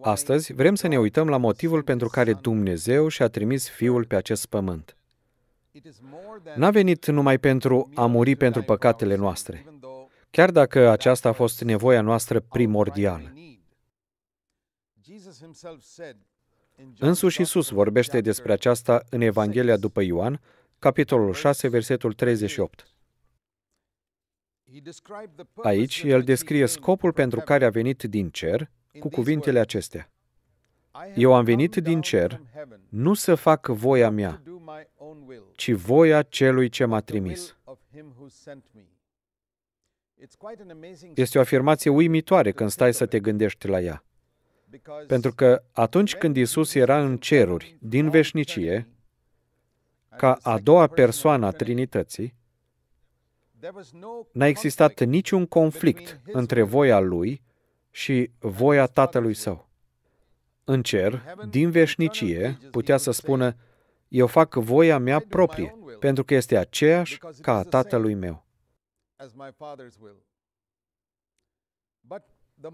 Astăzi vrem să ne uităm la motivul pentru care Dumnezeu și-a trimis Fiul pe acest pământ. N-a venit numai pentru a muri pentru păcatele noastre, chiar dacă aceasta a fost nevoia noastră primordială. Însuși Isus vorbește despre aceasta în Evanghelia după Ioan, capitolul 6, versetul 38. Aici el descrie scopul pentru care a venit din cer cu cuvintele acestea. Eu am venit din cer nu să fac voia mea, ci voia celui ce m-a trimis. Este o afirmație uimitoare când stai să te gândești la ea. Pentru că atunci când Isus era în ceruri, din veșnicie, ca a doua persoană a Trinității, N-a existat niciun conflict între voia lui și voia tatălui său. În cer, din veșnicie, putea să spună, eu fac voia mea proprie, pentru că este aceeași ca a tatălui meu.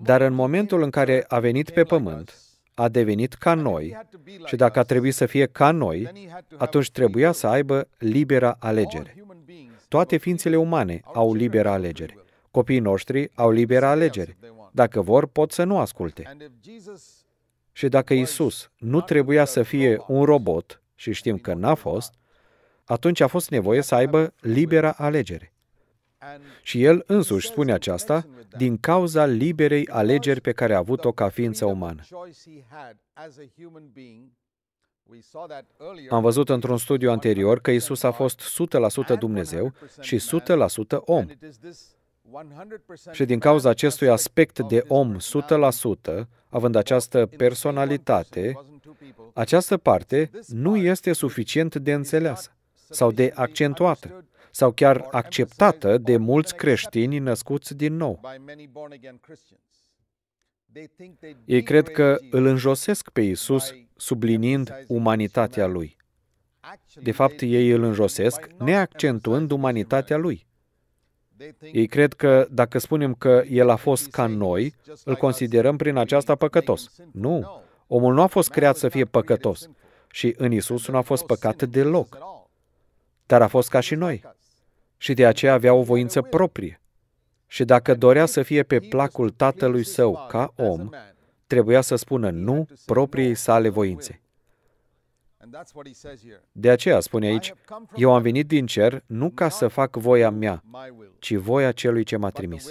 Dar în momentul în care a venit pe pământ, a devenit ca noi și dacă a trebuit să fie ca noi, atunci trebuia să aibă libera alegere. Toate ființele umane au liberă alegere. Copiii noștri au liberă alegere. Dacă vor, pot să nu asculte. Și dacă Isus nu trebuia să fie un robot, și știm că n-a fost, atunci a fost nevoie să aibă libera alegere. Și el însuși spune aceasta din cauza liberei alegeri pe care a avut-o ca ființă umană. Am văzut într-un studiu anterior că Isus a fost 100% Dumnezeu și 100% om. Și din cauza acestui aspect de om 100%, având această personalitate, această parte nu este suficient de înțeleasă sau de accentuată sau chiar acceptată de mulți creștini născuți din nou. Ei cred că îl înjosesc pe Isus sublinind umanitatea lui. De fapt, ei îl înjosesc neaccentuând umanitatea lui. Ei cred că dacă spunem că el a fost ca noi, îl considerăm prin aceasta păcătos. Nu. Omul nu a fost creat să fie păcătos și în Isus nu a fost păcat deloc, dar a fost ca și noi și de aceea avea o voință proprie. Și dacă dorea să fie pe placul tatălui său ca om, trebuia să spună nu propriei sale voințe. De aceea spune aici, eu am venit din cer nu ca să fac voia mea, ci voia celui ce m-a trimis.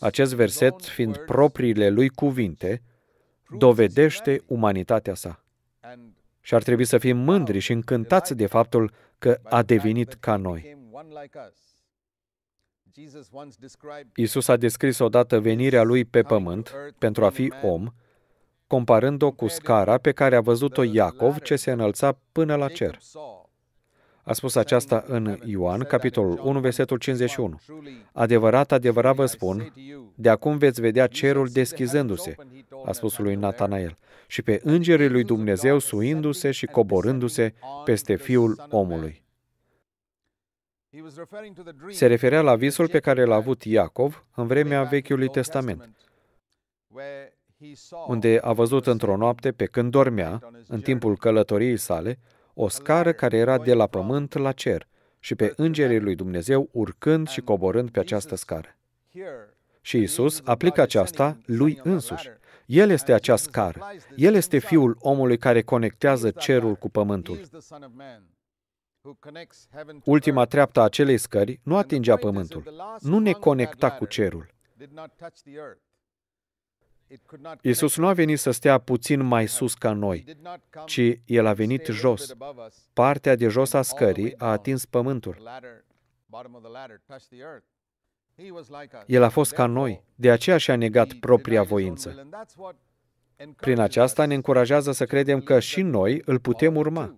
Acest verset, fiind propriile lui cuvinte, dovedește umanitatea sa. Și ar trebui să fim mândri și încântați de faptul că a devenit ca noi. Isus a descris odată venirea lui pe pământ pentru a fi om, comparând-o cu scara pe care a văzut-o Iacov ce se înălța până la cer. A spus aceasta în Ioan, capitolul 1, versetul 51. Adevărat, adevărat vă spun, de acum veți vedea cerul deschizându-se, a spus lui Natanael, și pe îngerii lui Dumnezeu suindu-se și coborându-se peste Fiul omului. Se referea la visul pe care l-a avut Iacov în vremea Vechiului Testament, unde a văzut într-o noapte, pe când dormea, în timpul călătoriei sale, o scară care era de la pământ la cer și pe îngerii lui Dumnezeu urcând și coborând pe această scară. Și Isus aplică aceasta lui însuși. El este acea scară. El este fiul omului care conectează cerul cu pământul. Ultima treaptă a acelei scări nu atingea pământul, nu ne conecta cu cerul. Iisus nu a venit să stea puțin mai sus ca noi, ci El a venit jos. Partea de jos a scării a atins pământul. El a fost ca noi, de aceea și-a negat propria voință. Prin aceasta ne încurajează să credem că și noi îl putem urma.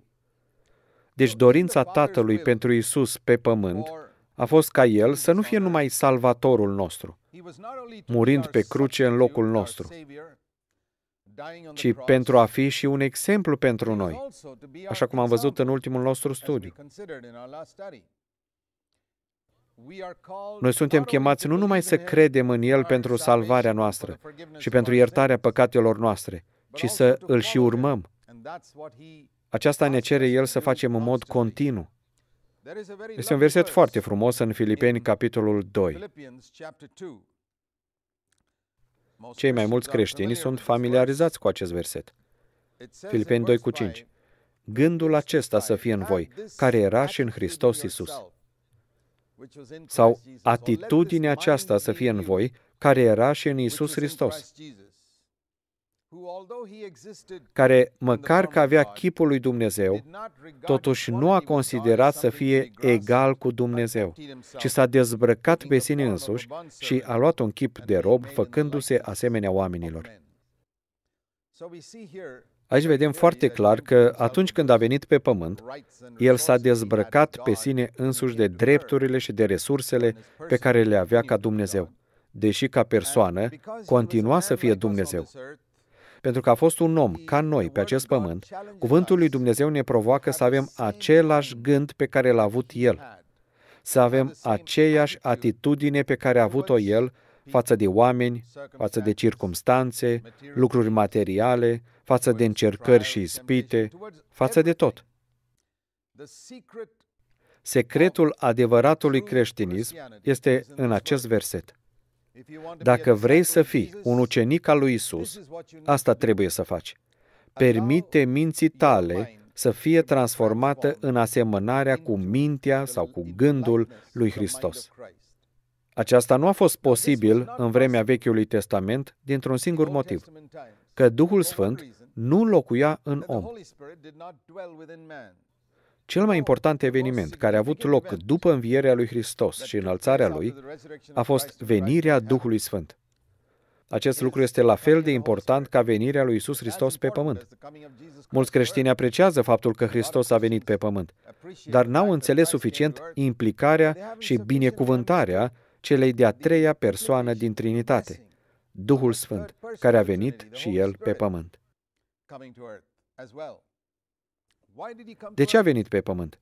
Deci dorința Tatălui pentru Isus pe pământ a fost ca El să nu fie numai salvatorul nostru, murind pe cruce în locul nostru, ci pentru a fi și un exemplu pentru noi, așa cum am văzut în ultimul nostru studiu. Noi suntem chemați nu numai să credem în El pentru salvarea noastră și pentru iertarea păcatelor noastre, ci să îl și urmăm. Aceasta ne cere El să facem în mod continuu. Este un verset foarte frumos în Filipeni, capitolul 2. Cei mai mulți creștini sunt familiarizați cu acest verset. Filipeni 2 cu 5. Gândul acesta să fie în voi, care era și în Hristos Isus. Sau atitudinea aceasta să fie în voi, care era și în Isus Hristos care, măcar că avea chipul lui Dumnezeu, totuși nu a considerat să fie egal cu Dumnezeu, ci s-a dezbrăcat pe sine însuși și a luat un chip de rob, făcându-se asemenea oamenilor. Aici vedem foarte clar că atunci când a venit pe pământ, el s-a dezbrăcat pe sine însuși de drepturile și de resursele pe care le avea ca Dumnezeu, deși ca persoană continua să fie Dumnezeu. Pentru că a fost un om ca noi pe acest pământ, cuvântul lui Dumnezeu ne provoacă să avem același gând pe care l-a avut el, să avem aceeași atitudine pe care a avut-o el față de oameni, față de circumstanțe, lucruri materiale, față de încercări și ispite, față de tot. Secretul adevăratului creștinism este în acest verset. Dacă vrei să fii un ucenic al lui Isus, asta trebuie să faci. Permite minții tale să fie transformată în asemănarea cu mintea sau cu gândul lui Hristos. Aceasta nu a fost posibil în vremea Vechiului Testament dintr-un singur motiv, că Duhul Sfânt nu locuia în om. Cel mai important eveniment care a avut loc după învierea lui Hristos și înălțarea lui a fost venirea Duhului Sfânt. Acest lucru este la fel de important ca venirea lui Isus Hristos pe pământ. Mulți creștini apreciază faptul că Hristos a venit pe pământ, dar n-au înțeles suficient implicarea și binecuvântarea celei de-a treia persoană din Trinitate, Duhul Sfânt, care a venit și El pe pământ. De ce a venit pe pământ?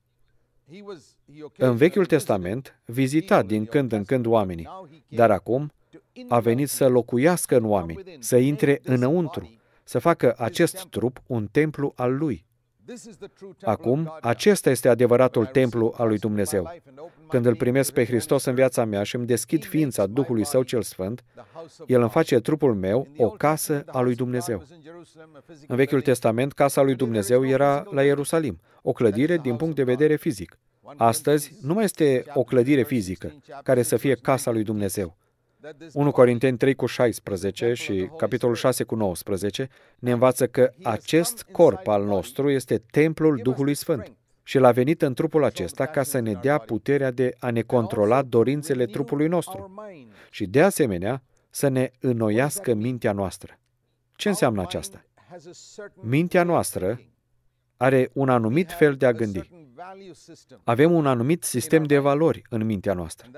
În Vechiul Testament vizita din când în când oamenii, dar acum a venit să locuiască în oameni, să intre înăuntru, să facă acest trup un templu al lui. Acum, acesta este adevăratul templu al lui Dumnezeu. Când îl primesc pe Hristos în viața mea și îmi deschid ființa Duhului Său cel Sfânt, El îmi face trupul meu o casă a lui Dumnezeu. În Vechiul Testament, casa lui Dumnezeu era la Ierusalim, o clădire din punct de vedere fizic. Astăzi, nu mai este o clădire fizică care să fie casa lui Dumnezeu, 1 Corinteni 3 cu 16 și capitolul 6 cu 19 ne învață că acest corp al nostru este templul Duhului Sfânt și l-a venit în trupul acesta ca să ne dea puterea de a ne controla dorințele trupului nostru și, de asemenea, să ne înnoiască mintea noastră. Ce înseamnă aceasta? Mintea noastră are un anumit fel de a gândi. Avem un anumit sistem de valori în mintea noastră.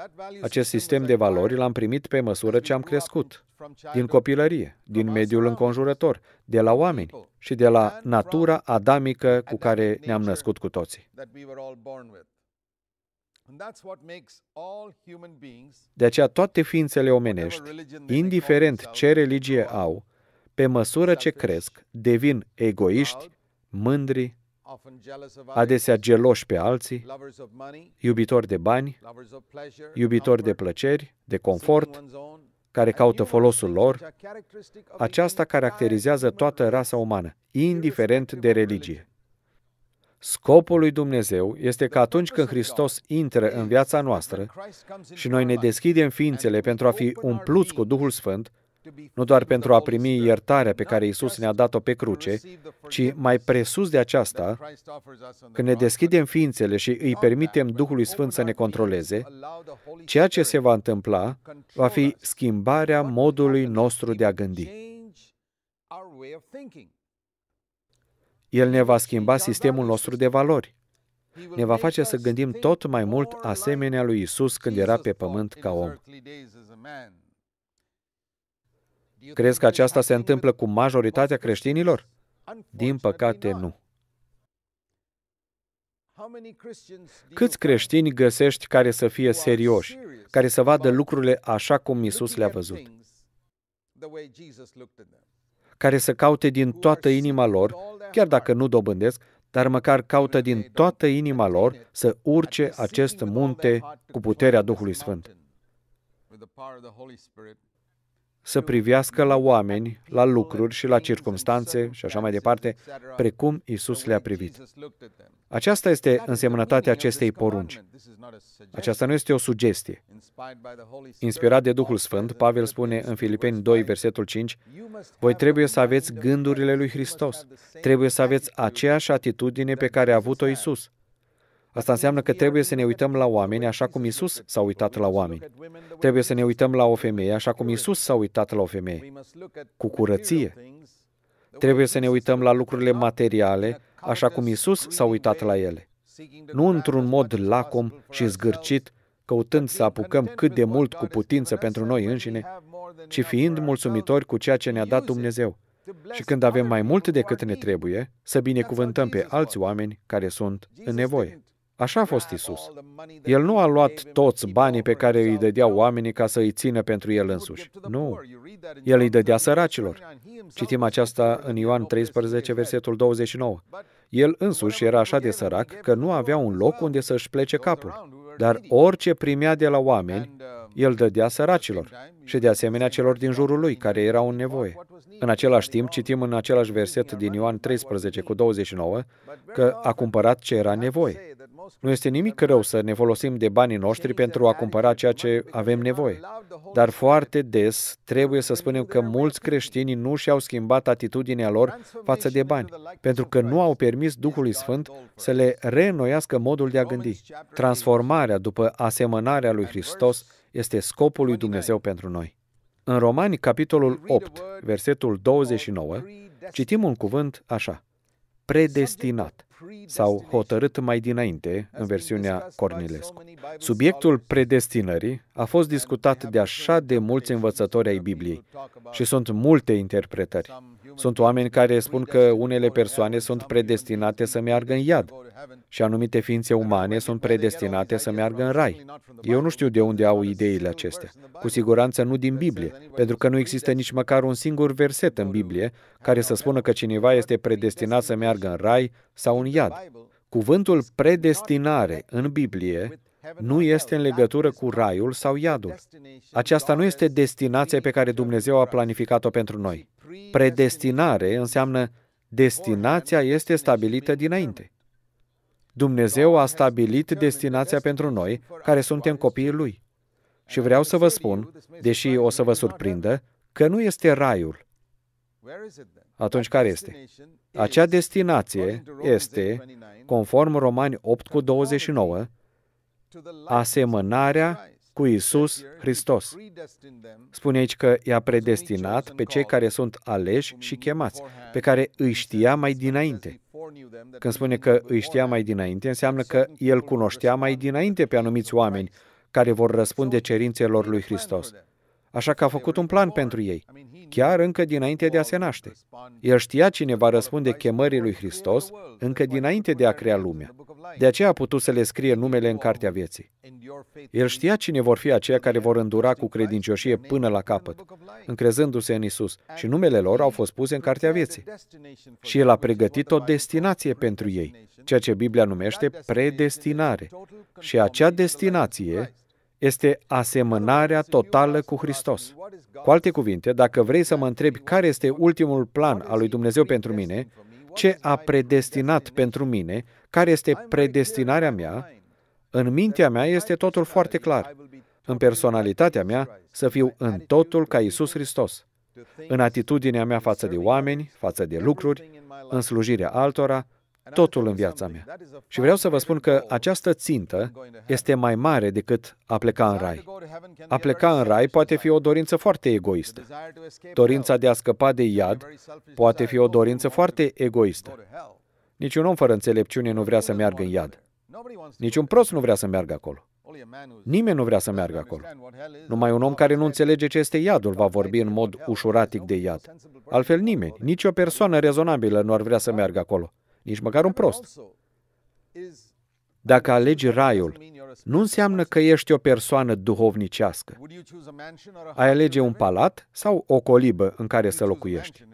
Acest sistem de valori l-am primit pe măsură ce am crescut, din copilărie, din mediul înconjurător, de la oameni și de la natura adamică cu care ne-am născut cu toții. De aceea toate ființele omenești, indiferent ce religie au, pe măsură ce cresc, devin egoiști, mândri, adesea geloși pe alții, iubitori de bani, iubitori de plăceri, de confort, care caută folosul lor, aceasta caracterizează toată rasa umană, indiferent de religie. Scopul lui Dumnezeu este că atunci când Hristos intră în viața noastră și noi ne deschidem ființele pentru a fi umpluți cu Duhul Sfânt nu doar pentru a primi iertarea pe care Isus ne-a dat-o pe cruce, ci mai presus de aceasta, când ne deschidem ființele și îi permitem Duhului Sfânt să ne controleze, ceea ce se va întâmpla va fi schimbarea modului nostru de a gândi. El ne va schimba sistemul nostru de valori. Ne va face să gândim tot mai mult asemenea lui Isus când era pe pământ ca om. Crezi că aceasta se întâmplă cu majoritatea creștinilor? Din păcate, nu. Câți creștini găsești care să fie serioși, care să vadă lucrurile așa cum Isus le-a văzut? Care să caute din toată inima lor, chiar dacă nu dobândesc, dar măcar caută din toată inima lor să urce acest munte cu puterea Duhului Sfânt să privească la oameni, la lucruri și la circumstanțe și așa mai departe, precum Isus le-a privit. Aceasta este însemnătatea acestei porunci. Aceasta nu este o sugestie. Inspirat de Duhul Sfânt, Pavel spune în Filipeni 2, versetul 5, Voi trebuie să aveți gândurile lui Hristos. Trebuie să aveți aceeași atitudine pe care a avut-o Isus. Asta înseamnă că trebuie să ne uităm la oameni așa cum Isus s-a uitat la oameni. Trebuie să ne uităm la o femeie așa cum Isus s-a uitat la o femeie. Cu curăție. Trebuie să ne uităm la lucrurile materiale așa cum Isus s-a uitat la ele. Nu într-un mod lacom și zgârcit, căutând să apucăm cât de mult cu putință pentru noi înșine, ci fiind mulțumitori cu ceea ce ne-a dat Dumnezeu. Și când avem mai mult decât ne trebuie, să binecuvântăm pe alți oameni care sunt în nevoie. Așa a fost Isus. El nu a luat toți banii pe care îi dădeau oamenii ca să îi țină pentru el însuși. Nu. El îi dădea săracilor. Citim aceasta în Ioan 13, versetul 29. El însuși era așa de sărac că nu avea un loc unde să-și plece capul. Dar orice primea de la oameni, el dădea săracilor și de asemenea celor din jurul lui, care erau în nevoie. În același timp, citim în același verset din Ioan 13 cu 29 că a cumpărat ce era nevoie. Nu este nimic rău să ne folosim de banii noștri pentru a cumpăra ceea ce avem nevoie. Dar foarte des trebuie să spunem că mulți creștini nu și-au schimbat atitudinea lor față de bani, pentru că nu au permis Duhului Sfânt să le reînnoiască modul de a gândi. Transformarea după asemănarea lui Hristos este scopul lui Dumnezeu pentru noi. În Romani, capitolul 8, versetul 29, citim un cuvânt așa, predestinat sau hotărât mai dinainte în versiunea Cornilescu. Subiectul predestinării a fost discutat de așa de mulți învățători ai Bibliei și sunt multe interpretări. Sunt oameni care spun că unele persoane sunt predestinate să meargă în iad și anumite ființe umane sunt predestinate să meargă în rai. Eu nu știu de unde au ideile acestea. Cu siguranță nu din Biblie, pentru că nu există nici măcar un singur verset în Biblie care să spună că cineva este predestinat să meargă în rai sau în iad. Cuvântul predestinare în Biblie nu este în legătură cu raiul sau iadul. Aceasta nu este destinația pe care Dumnezeu a planificat-o pentru noi. Predestinare înseamnă destinația este stabilită dinainte. Dumnezeu a stabilit destinația pentru noi, care suntem copiii Lui. Și vreau să vă spun, deși o să vă surprindă, că nu este raiul. Atunci care este? Acea destinație este, conform Romani 8 cu 29, asemănarea cu Isus Hristos. Spune aici că i-a predestinat pe cei care sunt aleși și chemați, pe care îi știa mai dinainte. Când spune că îi știa mai dinainte, înseamnă că el cunoștea mai dinainte pe anumiți oameni care vor răspunde cerințelor lui Hristos așa că a făcut un plan pentru ei, chiar încă dinainte de a se naște. El știa cine va răspunde chemării lui Hristos încă dinainte de a crea lumea. De aceea a putut să le scrie numele în Cartea Vieții. El știa cine vor fi aceia care vor îndura cu credincioșie până la capăt, încrezându-se în Isus, și numele lor au fost puse în Cartea Vieții. Și El a pregătit o destinație pentru ei, ceea ce Biblia numește predestinare. Și acea destinație este asemănarea totală cu Hristos. Cu alte cuvinte, dacă vrei să mă întrebi care este ultimul plan al lui Dumnezeu pentru mine, ce a predestinat pentru mine, care este predestinarea mea, în mintea mea este totul foarte clar. În personalitatea mea să fiu în totul ca Isus Hristos. În atitudinea mea față de oameni, față de lucruri, în slujirea altora, totul în viața mea. Și vreau să vă spun că această țintă este mai mare decât a pleca în rai. A pleca în rai poate fi o dorință foarte egoistă. Dorința de a scăpa de iad poate fi o dorință foarte egoistă. Niciun om fără înțelepciune nu vrea să meargă în iad. Niciun prost nu vrea să meargă acolo. Nimeni nu vrea să meargă acolo. Numai un om care nu înțelege ce este iadul va vorbi în mod ușuratic de iad. Altfel nimeni, nicio persoană rezonabilă nu ar vrea să meargă acolo nici măcar un prost. Dacă alegi raiul, nu înseamnă că ești o persoană duhovnicească. Ai alege un palat sau o colibă în care să locuiești.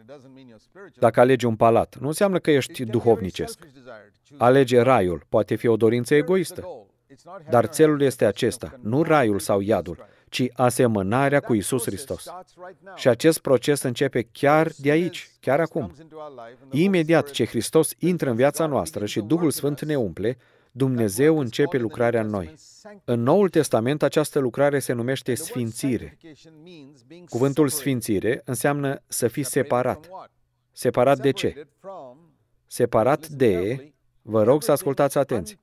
Dacă alegi un palat, nu înseamnă că ești duhovnicesc. Alege raiul, poate fi o dorință egoistă. Dar țelul este acesta, nu raiul sau iadul, ci asemănarea cu Isus Hristos. Și acest proces începe chiar de aici, chiar acum. Imediat ce Hristos intră în viața noastră și Duhul Sfânt ne umple, Dumnezeu începe lucrarea în noi. În Noul Testament această lucrare se numește sfințire. Cuvântul sfințire înseamnă să fii separat. Separat de ce? Separat de, vă rog să ascultați atenți,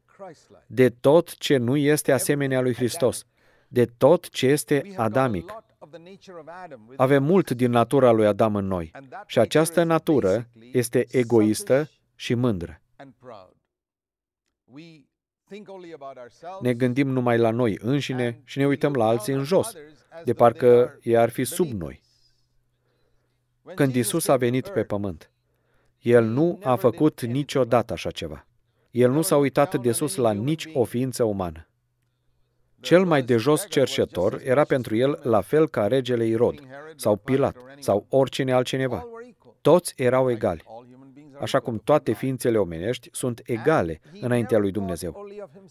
de tot ce nu este asemenea lui Hristos de tot ce este adamic. Avem mult din natura lui Adam în noi și această natură este egoistă și mândră. Ne gândim numai la noi înșine și ne uităm la alții în jos, de parcă ei ar fi sub noi. Când Isus a venit pe pământ, El nu a făcut niciodată așa ceva. El nu s-a uitat de sus la nici o ființă umană. Cel mai de jos cerșetor era pentru el la fel ca regele Irod, sau Pilat, sau oricine altcineva. Toți erau egali, așa cum toate ființele omenești sunt egale înaintea lui Dumnezeu.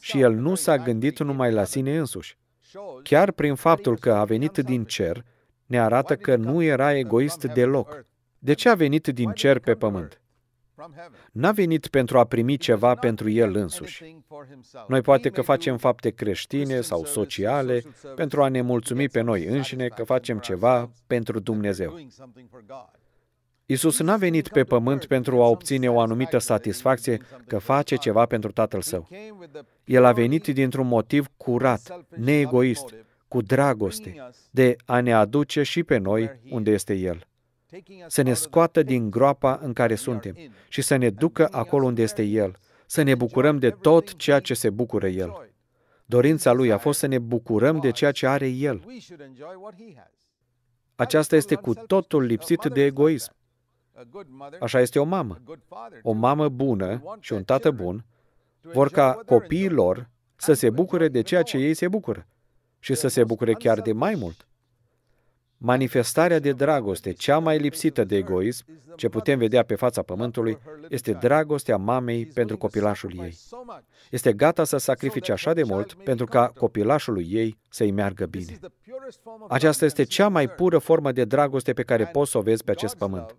Și el nu s-a gândit numai la sine însuși. Chiar prin faptul că a venit din cer, ne arată că nu era egoist deloc. De ce a venit din cer pe pământ? N-a venit pentru a primi ceva pentru el însuși. Noi poate că facem fapte creștine sau sociale pentru a ne mulțumi pe noi înșine că facem ceva pentru Dumnezeu. Isus n-a venit pe pământ pentru a obține o anumită satisfacție că face ceva pentru Tatăl Său. El a venit dintr-un motiv curat, neegoist, cu dragoste, de a ne aduce și pe noi unde este El să ne scoată din groapa în care suntem și să ne ducă acolo unde este El, să ne bucurăm de tot ceea ce se bucură El. Dorința Lui a fost să ne bucurăm de ceea ce are El. Aceasta este cu totul lipsit de egoism. Așa este o mamă. O mamă bună și un tată bun vor ca copiii lor să se bucure de ceea ce ei se bucură și să se bucure chiar de mai mult. Manifestarea de dragoste, cea mai lipsită de egoism, ce putem vedea pe fața pământului, este dragostea mamei pentru copilașul ei. Este gata să sacrifice așa de mult pentru ca copilașul ei să-i meargă bine. Aceasta este cea mai pură formă de dragoste pe care poți să o vezi pe acest pământ.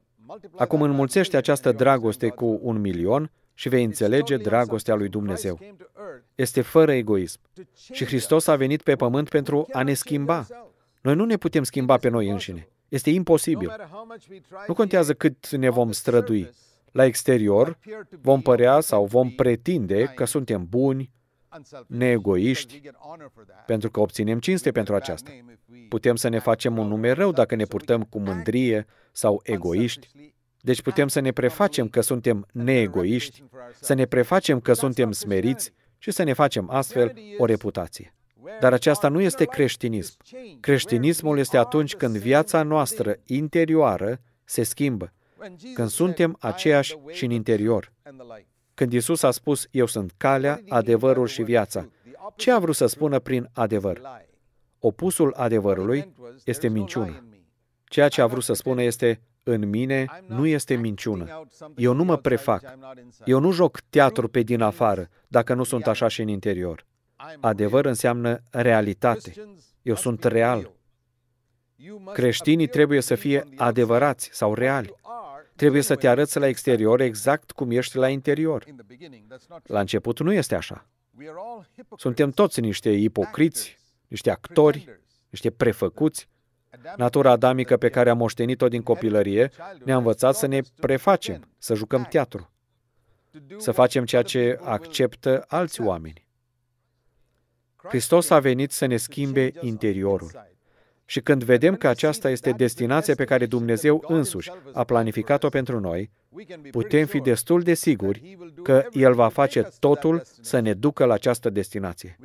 Acum înmulțește această dragoste cu un milion și vei înțelege dragostea lui Dumnezeu. Este fără egoism. Și Hristos a venit pe pământ pentru a ne schimba, noi nu ne putem schimba pe noi înșine. Este imposibil. Nu contează cât ne vom strădui. La exterior vom părea sau vom pretinde că suntem buni, neegoiști, pentru că obținem cinste pentru aceasta. Putem să ne facem un nume rău dacă ne purtăm cu mândrie sau egoiști. Deci putem să ne prefacem că suntem neegoiști, să ne prefacem că suntem smeriți și să ne facem astfel o reputație. Dar aceasta nu este creștinism. Creștinismul este atunci când viața noastră interioară se schimbă, când suntem aceeași și în interior. Când Isus a spus, Eu sunt calea, adevărul și viața, ce a vrut să spună prin adevăr? Opusul adevărului este minciună. Ceea ce a vrut să spună este, în mine nu este minciună. Eu nu mă prefac. Eu nu joc teatru pe din afară, dacă nu sunt așa și în interior. Adevăr înseamnă realitate. Eu sunt real. Creștinii trebuie să fie adevărați sau reali. Trebuie să te arăți la exterior exact cum ești la interior. La început nu este așa. Suntem toți niște ipocriți, niște actori, niște prefăcuți. Natura adamică pe care am moștenit-o din copilărie ne-a învățat să ne prefacem, să jucăm teatru, să facem ceea ce acceptă alți oameni. Hristos a venit să ne schimbe interiorul. Și când vedem că aceasta este destinația pe care Dumnezeu însuși a planificat-o pentru noi, putem fi destul de siguri că El va face totul să ne ducă la această destinație.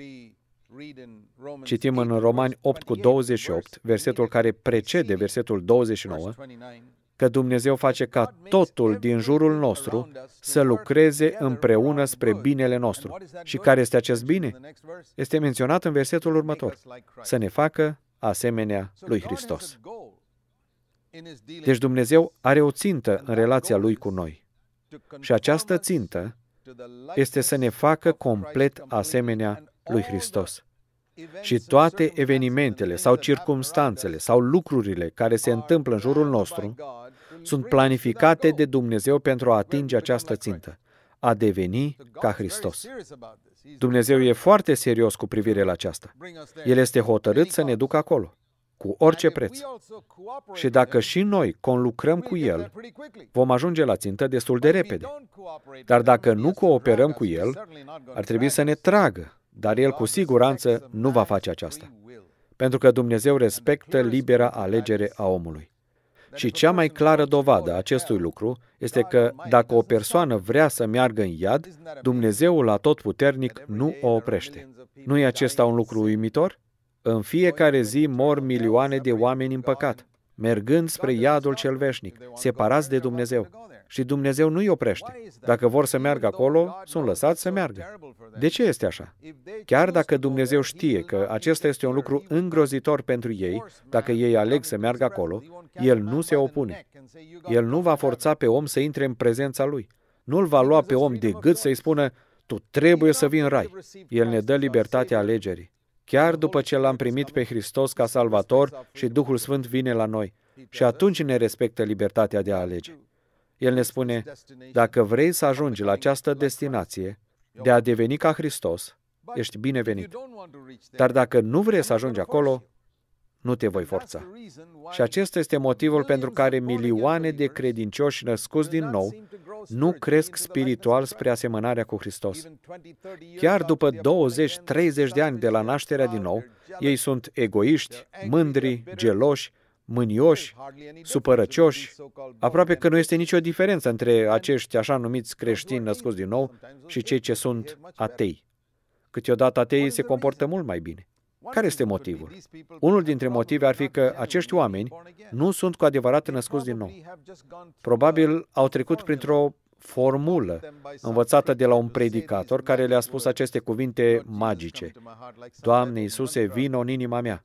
Citim în Romani 8 cu 28, versetul care precede versetul 29, că Dumnezeu face ca totul din jurul nostru să lucreze împreună spre binele nostru. Și care este acest bine? Este menționat în versetul următor. Să ne facă asemenea lui Hristos. Deci Dumnezeu are o țintă în relația Lui cu noi. Și această țintă este să ne facă complet asemenea lui Hristos. Și toate evenimentele sau circumstanțele sau lucrurile care se întâmplă în jurul nostru sunt planificate de Dumnezeu pentru a atinge această țintă, a deveni ca Hristos. Dumnezeu e foarte serios cu privire la aceasta. El este hotărât să ne ducă acolo, cu orice preț. Și dacă și noi conlucrăm cu El, vom ajunge la țintă destul de repede. Dar dacă nu cooperăm cu El, ar trebui să ne tragă, dar El cu siguranță nu va face aceasta. Pentru că Dumnezeu respectă libera alegere a omului. Și cea mai clară dovadă a acestui lucru este că dacă o persoană vrea să meargă în iad, Dumnezeul puternic nu o oprește. Nu e acesta un lucru uimitor? În fiecare zi mor milioane de oameni în păcat, mergând spre iadul cel veșnic, separați de Dumnezeu și Dumnezeu nu-i oprește. Dacă vor să meargă acolo, sunt lăsați să meargă. De ce este așa? Chiar dacă Dumnezeu știe că acesta este un lucru îngrozitor pentru ei, dacă ei aleg să meargă acolo, El nu se opune. El nu va forța pe om să intre în prezența Lui. Nu-l va lua pe om de gât să-i spună, tu trebuie să vii în rai. El ne dă libertatea alegerii. Chiar după ce l-am primit pe Hristos ca Salvator și Duhul Sfânt vine la noi. Și atunci ne respectă libertatea de a alege. El ne spune, dacă vrei să ajungi la această destinație de a deveni ca Hristos, ești binevenit. Dar dacă nu vrei să ajungi acolo, nu te voi forța. Și acesta este motivul pentru care milioane de credincioși născuți din nou nu cresc spiritual spre asemănarea cu Hristos. Chiar după 20-30 de ani de la nașterea din nou, ei sunt egoiști, mândri, geloși, mânioși, supărăcioși, aproape că nu este nicio diferență între acești așa numiți creștini născuți din nou și cei ce sunt atei. Câteodată ateii se comportă mult mai bine. Care este motivul? Unul dintre motive ar fi că acești oameni nu sunt cu adevărat născuți din nou. Probabil au trecut printr-o formulă învățată de la un predicator care le-a spus aceste cuvinte magice. Doamne Iisuse, vino în inima mea.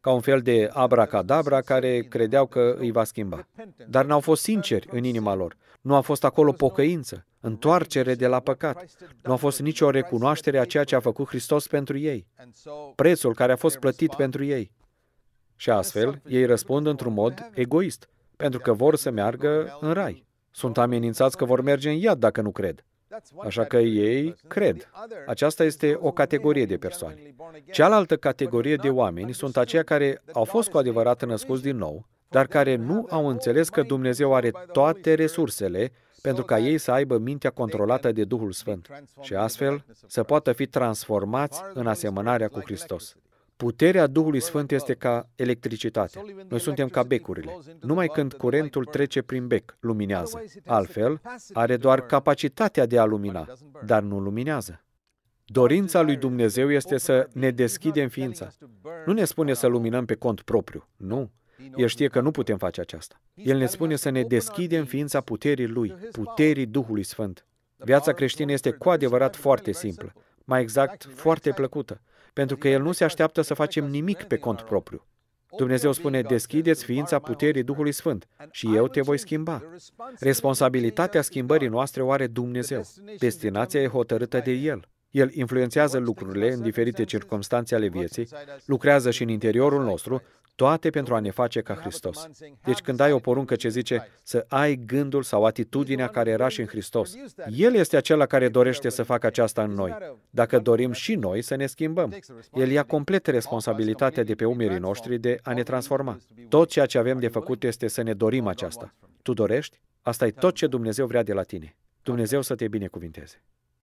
Ca un fel de abracadabra care credeau că îi va schimba. Dar n-au fost sinceri în inima lor. Nu a fost acolo pocăință, întoarcere de la păcat. Nu a fost nicio recunoaștere a ceea ce a făcut Hristos pentru ei. Prețul care a fost plătit pentru ei. Și astfel, ei răspund într-un mod egoist, pentru că vor să meargă în rai. Sunt amenințați că vor merge în iad dacă nu cred. Așa că ei cred. Aceasta este o categorie de persoane. Cealaltă categorie de oameni sunt aceia care au fost cu adevărat născuți din nou, dar care nu au înțeles că Dumnezeu are toate resursele pentru ca ei să aibă mintea controlată de Duhul Sfânt și astfel să poată fi transformați în asemănarea cu Hristos. Puterea Duhului Sfânt este ca electricitate. Noi suntem ca becurile. Numai când curentul trece prin bec, luminează. Altfel, are doar capacitatea de a lumina, dar nu luminează. Dorința lui Dumnezeu este să ne deschidem ființa. Nu ne spune să luminăm pe cont propriu, nu. El știe că nu putem face aceasta. El ne spune să ne deschidem ființa puterii Lui, puterii Duhului Sfânt. Viața creștină este cu adevărat foarte simplă, mai exact, foarte plăcută pentru că El nu se așteaptă să facem nimic pe cont propriu. Dumnezeu spune, deschideți ființa puterii Duhului Sfânt și eu te voi schimba. Responsabilitatea schimbării noastre o are Dumnezeu. Destinația e hotărâtă de El. El influențează lucrurile în diferite circunstanțe ale vieții, lucrează și în interiorul nostru, toate pentru a ne face ca Hristos. Deci când ai o poruncă ce zice să ai gândul sau atitudinea care era și în Hristos, El este acela care dorește să facă aceasta în noi. Dacă dorim și noi să ne schimbăm, El ia complet responsabilitatea de pe umerii noștri de a ne transforma. Tot ceea ce avem de făcut este să ne dorim aceasta. Tu dorești? Asta e tot ce Dumnezeu vrea de la tine. Dumnezeu să te binecuvinteze.